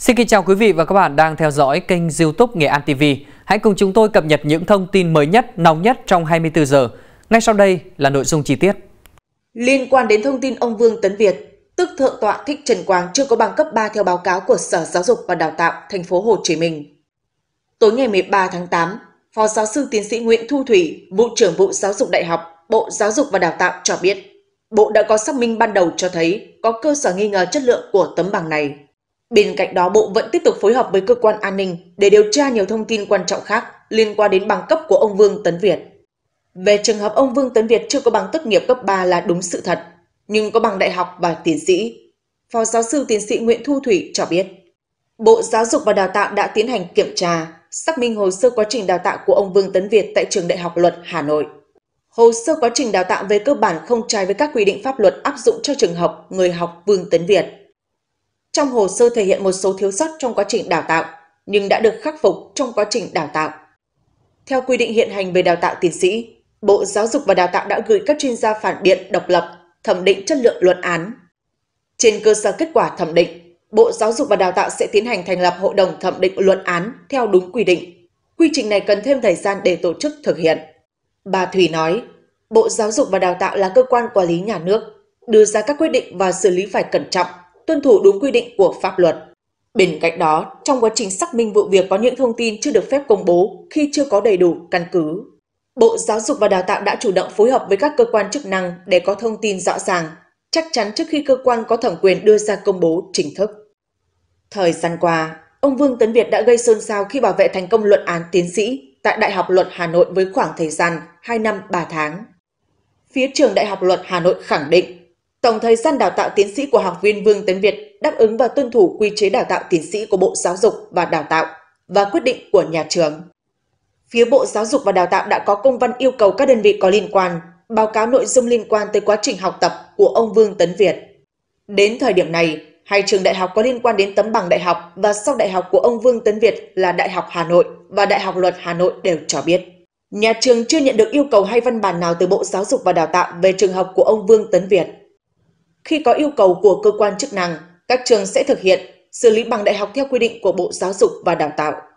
Xin kính chào quý vị và các bạn đang theo dõi kênh youtube Nghệ An TV. Hãy cùng chúng tôi cập nhật những thông tin mới nhất, nóng nhất trong 24 giờ. Ngay sau đây là nội dung chi tiết. Liên quan đến thông tin ông Vương Tấn Việt, tức Thượng tọa Thích Trần Quang chưa có bằng cấp 3 theo báo cáo của Sở Giáo dục và Đào tạo thành phố Hồ Chí Minh. Tối ngày 13 tháng 8, Phó giáo sư tiến sĩ Nguyễn Thu Thủy, bộ trưởng Bộ Giáo dục Đại học, Bộ Giáo dục và Đào tạo cho biết, Bộ đã có xác minh ban đầu cho thấy có cơ sở nghi ngờ chất lượng của tấm bằng này Bên cạnh đó, Bộ vẫn tiếp tục phối hợp với cơ quan an ninh để điều tra nhiều thông tin quan trọng khác liên quan đến bằng cấp của ông Vương Tấn Việt. Về trường hợp ông Vương Tấn Việt chưa có bằng tốt nghiệp cấp 3 là đúng sự thật, nhưng có bằng đại học và tiến sĩ. Phó giáo sư tiến sĩ Nguyễn Thu Thủy cho biết, Bộ Giáo dục và Đào tạo đã tiến hành kiểm tra, xác minh hồ sơ quá trình đào tạo của ông Vương Tấn Việt tại trường Đại học Luật Hà Nội. Hồ sơ quá trình đào tạo về cơ bản không trái với các quy định pháp luật áp dụng cho trường học người học Vương Tấn Việt. Trong hồ sơ thể hiện một số thiếu sót trong quá trình đào tạo, nhưng đã được khắc phục trong quá trình đào tạo. Theo quy định hiện hành về đào tạo tiến sĩ, Bộ Giáo dục và Đào tạo đã gửi các chuyên gia phản biện độc lập thẩm định chất lượng luận án. Trên cơ sở kết quả thẩm định, Bộ Giáo dục và Đào tạo sẽ tiến hành thành lập hội đồng thẩm định luận án theo đúng quy định. Quy trình này cần thêm thời gian để tổ chức thực hiện. Bà Thủy nói, Bộ Giáo dục và Đào tạo là cơ quan quản lý nhà nước, đưa ra các quyết định và xử lý phải cẩn trọng, tuân thủ đúng quy định của pháp luật. Bên cạnh đó, trong quá trình xác minh vụ việc có những thông tin chưa được phép công bố khi chưa có đầy đủ căn cứ. Bộ Giáo dục và Đào tạo đã chủ động phối hợp với các cơ quan chức năng để có thông tin rõ ràng, chắc chắn trước khi cơ quan có thẩm quyền đưa ra công bố chính thức. Thời gian qua, ông Vương Tấn Việt đã gây xôn xao khi bảo vệ thành công luận án tiến sĩ tại Đại học Luật Hà Nội với khoảng thời gian 2 năm 3 tháng. Phía trường Đại học Luật Hà Nội khẳng định Tổng thời gian đào tạo tiến sĩ của học viên Vương Tấn Việt đáp ứng và tuân thủ quy chế đào tạo tiến sĩ của Bộ Giáo dục và Đào tạo và quyết định của nhà trường. Phía Bộ Giáo dục và Đào tạo đã có công văn yêu cầu các đơn vị có liên quan báo cáo nội dung liên quan tới quá trình học tập của ông Vương Tấn Việt. Đến thời điểm này, hai trường đại học có liên quan đến tấm bằng đại học và sau đại học của ông Vương Tấn Việt là Đại học Hà Nội và Đại học Luật Hà Nội đều cho biết. Nhà trường chưa nhận được yêu cầu hay văn bản nào từ Bộ Giáo dục và Đào tạo về trường học của ông Vương Tấn Việt. Khi có yêu cầu của cơ quan chức năng, các trường sẽ thực hiện, xử lý bằng đại học theo quy định của Bộ Giáo dục và Đào tạo.